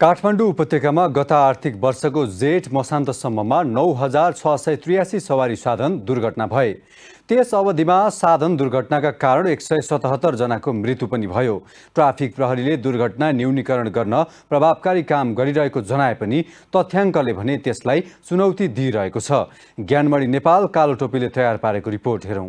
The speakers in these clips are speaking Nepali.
काठमाडौँ उपत्यकामा गत आर्थिक वर्षको जेठ मसान्तसम्ममा नौ हजार छ सय त्रियासी सवारी साधन दुर्घटना भए त्यस अवधिमा साधन दुर्घटनाका कारण एक सय सतहत्तरजनाको मृत्यु पनि भयो ट्राफिक प्रहरीले दुर्घटना न्यूनीकरण गर्न प्रभावकारी काम गरिरहेको जनाए पनि तथ्याङ्कले भने त्यसलाई चुनौती दिइरहेको छ ज्ञानमणी नेपाल कालो टोपीले तयार पारेको रिपोर्ट हेरौँ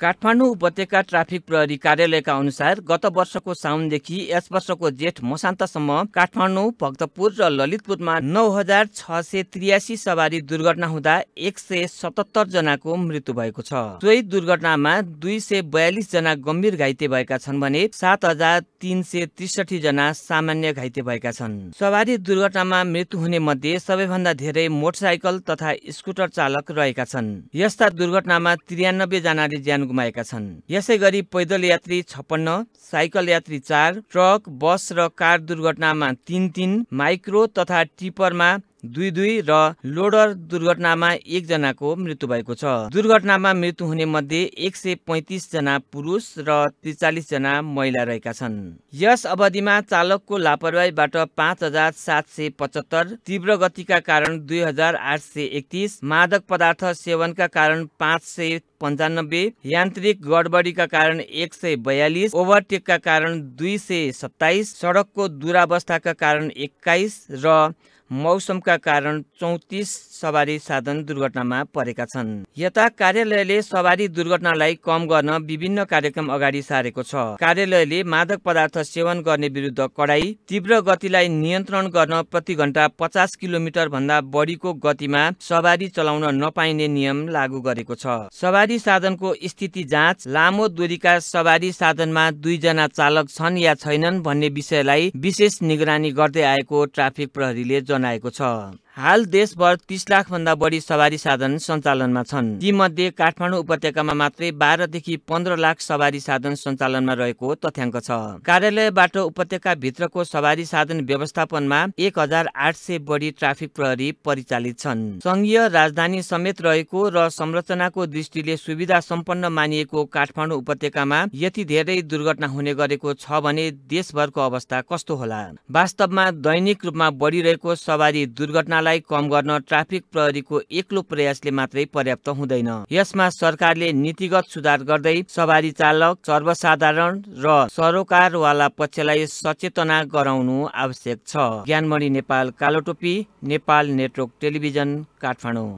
काठमाडौँ उपत्यका ट्राफिक प्रहरी कार्यालयका अनुसार गत वर्षको साउनदेखि यस वर्षको जेठ मसान्तसम्म काठमाडौँ भक्तपुर र ललितपुरमा नौ हजार छ सय त्रियासी सवारी दुर्घटना हुँदा एक सय सतहत्तर जनाको मृत्यु भएको छ सोही दुर्घटनामा दुई सय बयालिस जना गम्भीर घाइते भएका छन् भने सात हजार तिन सय त्रिसठी जना सामान्य घाइते भएका छन् सवारी दुर्घटनामा मृत्यु हुने मध्ये सबैभन्दा धेरै मोटरसाइकल तथा स्कुटर चालक रहेका छन् यस्ता दुर्घटनामा त्रियानब्बे जनाले ज्यान गुमाएका छन् यसै गरी पैदल यात्री छपन्न, साइकल यात्री चार ट्रक बस र कार दुर्घटनामा तिन तिन माइक्रो तथा टिपरमा दुई दुई र लोडर दुर्घटनामा एकजनाको मृत्यु भएको छ दुर्घटनामा मृत्यु हुने मध्ये एक सय पैतिस जना पुरुष र त्रिचालिस जना महिला रहेका छन् यस अवधिमा चालकको लापरवाहीबाट पाँच हजार सात सय पचहत्तर तीव्र गतिका कारण दुई हजार आठ सय एकतिस मादक पदार्थ सेवनका कारण पाँच सय पन्चानब्बे यान्त्रिक गडबडीका कारण एक सय बयालिस ओभरटेकका कारण दुई सय सत्ताइस सडकको दुरावस्थाका कारण एक्काइस र मौसमका कारण चौतिस सवारी साधन दुर्घटनामा परेका छन् यता कार्यालयले सवारी दुर्घटनालाई कम गर्न विभिन्न कार्यक्रम अगाडि सारेको छ कार्यालयले मादक पदार्थ सेवन गर्ने विरुद्ध कडाई तीव्र गतिलाई नियन्त्रण गर्न प्रति घण्टा पचास किलोमिटर भन्दा बढीको गतिमा सवारी चलाउन नपाइने नियम लागू गरेको छ सवारी साधनको स्थिति जाँच लामो दूरीका सवारी साधनमा दुईजना चालक छन् या छैनन् भन्ने विषयलाई विशेष निगरानी गर्दै आएको ट्राफिक प्रहरीले जना जनाएको छ हाल देशभर तिस लाखभन्दा बढी सवारी साधन सञ्चालनमा छन् तीमध्ये काठमाडौँ उपत्यकामा मात्रै बाह्रदेखि पन्ध्र लाख सवारी साधन सञ्चालनमा रहेको तथ्याङ्क छ कार्यालयबाट उपत्यकाभित्रको सवारी साधन व्यवस्थापनमा एक हजार आठ सय बढी ट्राफिक प्रहरी परिचालित छन् सङ्घीय राजधानी समेत रहेको र संरचनाको दृष्टिले सुविधा सम्पन्न मानिएको काठमाडौँ उपत्यकामा यति धेरै दुर्घटना हुने गरेको छ भने देशभरको अवस्था कस्तो होला वास्तवमा दैनिक रूपमा बढिरहेको सवारी दुर्घटना कम गर्न ट्राफिक प्रहरीको एक्लो प्रयासले मात्रै पर्याप्त हुँदैन यसमा सरकारले नीतिगत सुधार गर्दै सवारी चालक सर्वसाधारण र सरोकारवाला पक्षलाई सचेतना गराउनु आवश्यक छ ज्ञानमणि नेपाल कालोटोपी नेपाल नेटवर्क टेलिभिजन काठमाडौँ